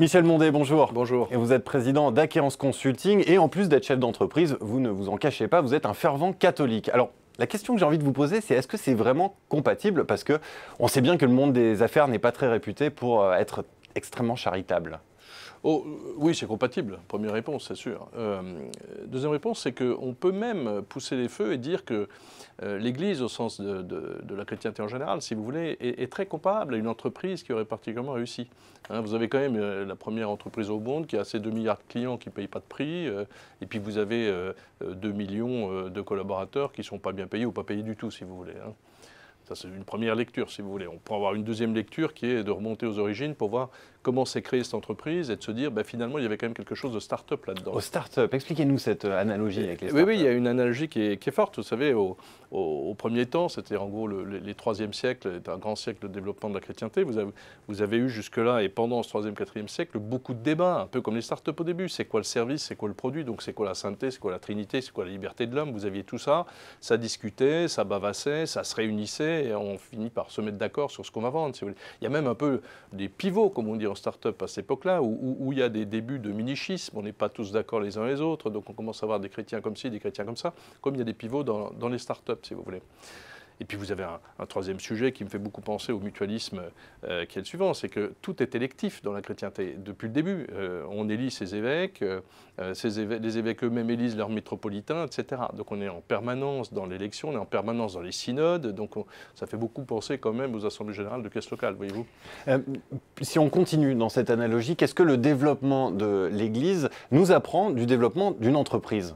Michel Mondet, bonjour. Bonjour. Et vous êtes président d'Acquérence Consulting et en plus d'être chef d'entreprise, vous ne vous en cachez pas, vous êtes un fervent catholique. Alors, la question que j'ai envie de vous poser, c'est est-ce que c'est vraiment compatible Parce que on sait bien que le monde des affaires n'est pas très réputé pour euh, être extrêmement charitable. Oh, euh, oui, c'est compatible. Première réponse, c'est sûr. Euh, deuxième réponse, c'est qu'on peut même pousser les feux et dire que euh, l'Église, au sens de, la chrétienté en général, si vous voulez, est, très comparable à une entreprise qui aurait particulièrement réussi. Hein, vous avez quand même la première entreprise au monde qui a ses 2 milliards de clients qui ne payent pas de prix, et puis vous avez 2 millions de collaborateurs qui ne sont pas bien payés ou pas payés du tout, si vous voulez. Hein c'est une première lecture, si vous voulez. On pourrait avoir une deuxième lecture qui est de remonter aux origines pour voir comment s'est créée cette entreprise et de se dire, bah, finalement, il y avait quand même quelque chose de start-up là-dedans. Au start-up, expliquez-nous cette euh, analogie avec les start Oui, oui, il y a une analogie qui est, forte. Vous savez, au, premier temps, c'était en gros les, les troisième siècle, un grand siècle de développement de la chrétienté. Vous avez, eu jusque-là et pendant ce troisième, quatrième siècle beaucoup de débats, un peu comme les start-up au début. C'est quoi le service, c'est quoi le produit, donc c'est quoi la sainteté, c'est quoi la trinité, c'est quoi la liberté de l'homme. Vous aviez tout ça, ça discutait, ça bavassait, ça se réunissait on finit par se mettre d'accord sur ce qu'on va vendre. Il y a même un peu des pivots, comme on dit en start-up à cette époque-là, où, il y a des débuts de minichisme, on n'est pas tous d'accord les uns les autres, donc on commence à avoir des chrétiens comme ci, des chrétiens comme ça, comme il y a des pivots dans, dans les start-up, si vous voulez. Et puis vous avez un, troisième sujet qui me fait beaucoup penser au mutualisme euh, qui est le suivant, c'est que tout est électif dans la chrétienté. Depuis le début, euh, on élit ses évêques, euh, les évêques eux-mêmes élisent leurs métropolitains, etc. Donc on est en permanence dans l'élection, on est en permanence dans les synodes, donc ça fait beaucoup penser quand même aux assemblées générales de caisse locales, voyez-vous. si on continue dans cette analogie, qu'est-ce que le développement de l'Église nous apprend du développement d'une entreprise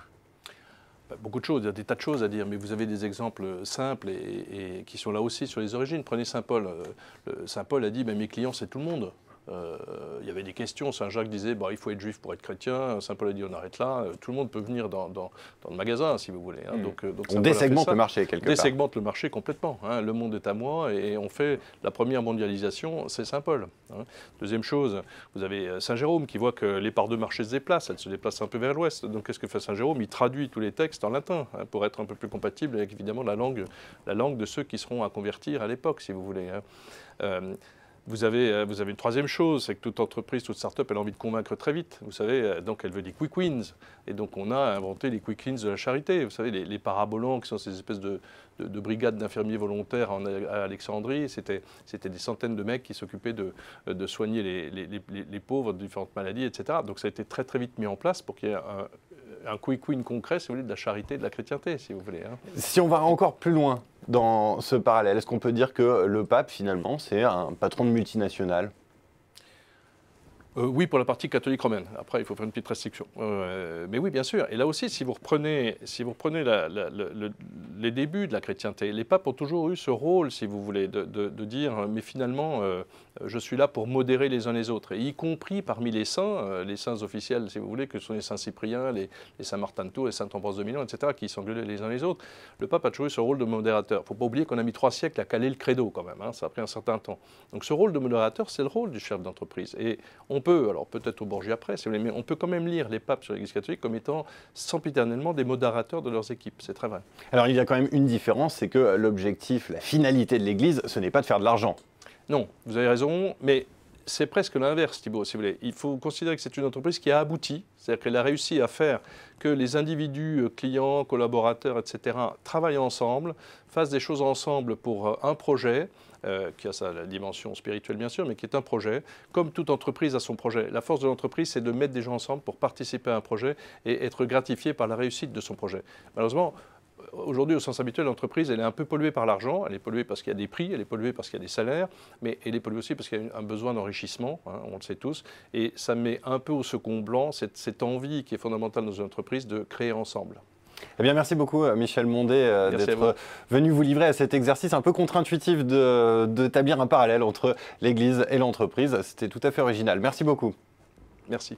beaucoup de choses, il y a des tas de choses à dire, mais vous avez des exemples simples et, qui sont là aussi sur les origines. Prenez Saint Paul. Euh, Saint Paul a dit bah, mes clients, c'est tout le monde. Euh, il y avait des questions. Saint Jacques disait bah, il faut être juif pour être chrétien. Saint Paul a dit on arrête là. Euh, tout le monde peut venir dans, le magasin, si vous voulez. Hein. Mm. Euh, donc, on désegmente le marché quelque on désegmente le marché complètement. Hein. Le monde est à moi et on fait la première mondialisation, c'est Saint Paul. Hein. Deuxième chose, vous avez Saint Jérôme qui voit que les parts de marché se déplacent. Elles se déplacent un peu vers l'ouest. Donc qu'est-ce que fait Saint Jérôme Il traduit tous les textes en latin pour être un peu plus compatible avec évidemment la langue, la langue de ceux qui seront à convertir à l'époque, si vous voulez. Euh, vous avez, euh, vous avez une troisième chose, c'est que toute entreprise, toute start-up, elle a envie de convaincre très vite. Vous savez, euh, donc elle veut des quick wins. Et donc on a inventé les quick wins de la charité. Vous savez, les, parabolants qui sont ces espèces de, brigades d'infirmiers volontaires en, à Alexandrie, c'était des centaines de mecs qui s'occupaient de, euh, soigner les, pauvres de différentes maladies, etc. Donc ça a été très très vite mis en place pour qu'il y ait un, quick win concret, si vous voulez, de la charité, de la chrétienté, si vous voulez. Hein. Si on va encore plus loin, dans ce parallèle Est-ce qu'on peut dire que le pape, finalement, c'est un patron de multinationale euh, oui, pour la partie catholique romaine. Après, il faut faire une petite restriction. Euh, mais oui, bien sûr. Et là aussi, si vous reprenez, si vous reprenez la, les débuts de la chrétienté. Les papes ont toujours eu ce rôle, si vous voulez, de, dire, euh, mais finalement, euh, je suis là pour modérer les uns les autres, et y compris parmi les saints, euh, les saints officiels, si vous voulez, que ce sont les saints Cypriens, les, saints Martin de Tours, les saints Ambroise de Milan, etc., qui s'engueulaient les uns les autres. Le pape a toujours eu ce rôle de modérateur. Il ne faut pas oublier qu'on a mis trois siècles à caler le credo quand même, hein, ça a pris un certain temps. Donc ce rôle de modérateur, c'est le rôle du chef d'entreprise. Et on peut, alors peut-être au Borgia après, si vous voulez, mais on peut quand même lire les papes sur l'Église catholique comme étant sempiternellement des modérateurs de leurs équipes. C'est très vrai. Alors il y a même une différence, c'est que l'objectif, la finalité de l'Église, ce n'est pas de faire de l'argent. Non, vous avez raison, mais c'est presque l'inverse, Thibault, si vous voulez. Il faut considérer que c'est une entreprise qui a abouti, c'est-à-dire qu'elle a réussi à faire que les individus, euh, clients, collaborateurs, etc., travaillent ensemble, fassent des choses ensemble pour euh, un projet. Euh, qui a sa dimension spirituelle bien sûr, mais qui est un projet. Comme toute entreprise a son projet. La force de l'entreprise, c'est de mettre des gens ensemble pour participer à un projet et être gratifié par la réussite de son projet. Malheureusement, aujourd'hui, au sens habituel, l'entreprise, elle est un peu polluée par l'argent. Elle est polluée parce qu'il y a des prix, elle est polluée parce qu'il y a des salaires, mais elle est polluée aussi parce qu'il y a un besoin d'enrichissement, hein, on le sait tous. Et ça met un peu au second blanc cette, envie qui est fondamentale dans nos entreprises de créer ensemble. Eh bien, merci beaucoup, euh, Michel Mondet, euh, d'être venu vous livrer à cet exercice un peu contre-intuitif d'établir de, un parallèle entre l'Église et l'entreprise. C'était tout à fait original. Merci beaucoup. Merci.